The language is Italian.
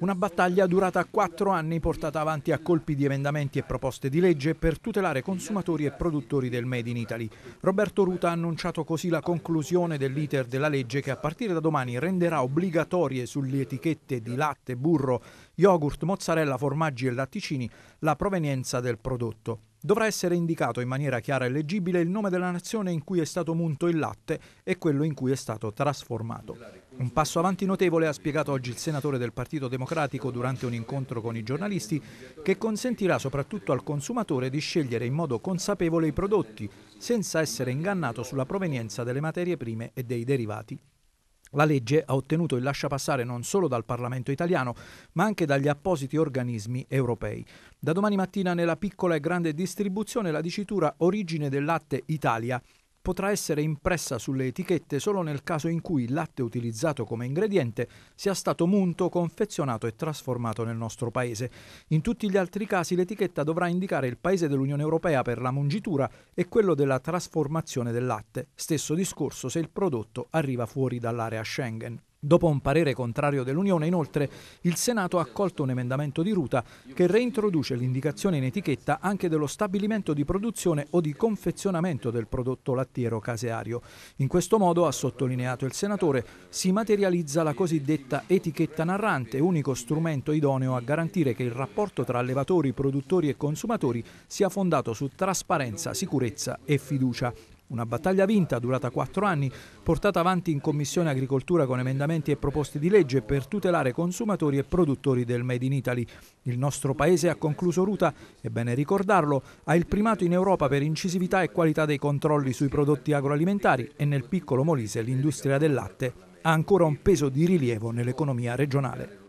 Una battaglia durata quattro anni portata avanti a colpi di emendamenti e proposte di legge per tutelare consumatori e produttori del Made in Italy. Roberto Ruta ha annunciato così la conclusione dell'iter della legge che a partire da domani renderà obbligatorie sulle etichette di latte, burro, yogurt, mozzarella, formaggi e latticini la provenienza del prodotto. Dovrà essere indicato in maniera chiara e leggibile il nome della nazione in cui è stato munto il latte e quello in cui è stato trasformato. Un passo avanti notevole ha spiegato oggi il senatore del Partito Democratico durante un incontro con i giornalisti che consentirà soprattutto al consumatore di scegliere in modo consapevole i prodotti senza essere ingannato sulla provenienza delle materie prime e dei derivati. La legge ha ottenuto il lasciapassare non solo dal Parlamento italiano, ma anche dagli appositi organismi europei. Da domani mattina nella piccola e grande distribuzione la dicitura Origine del latte Italia potrà essere impressa sulle etichette solo nel caso in cui il latte utilizzato come ingrediente sia stato munto, confezionato e trasformato nel nostro paese. In tutti gli altri casi l'etichetta dovrà indicare il paese dell'Unione Europea per la mungitura e quello della trasformazione del latte. Stesso discorso se il prodotto arriva fuori dall'area Schengen. Dopo un parere contrario dell'Unione, inoltre, il Senato ha accolto un emendamento di ruta che reintroduce l'indicazione in etichetta anche dello stabilimento di produzione o di confezionamento del prodotto lattiero caseario. In questo modo, ha sottolineato il senatore, si materializza la cosiddetta etichetta narrante, unico strumento idoneo a garantire che il rapporto tra allevatori, produttori e consumatori sia fondato su trasparenza, sicurezza e fiducia. Una battaglia vinta, durata quattro anni, portata avanti in Commissione Agricoltura con emendamenti e proposte di legge per tutelare consumatori e produttori del Made in Italy. Il nostro paese ha concluso ruta, è bene ricordarlo, ha il primato in Europa per incisività e qualità dei controlli sui prodotti agroalimentari e nel piccolo Molise l'industria del latte ha ancora un peso di rilievo nell'economia regionale.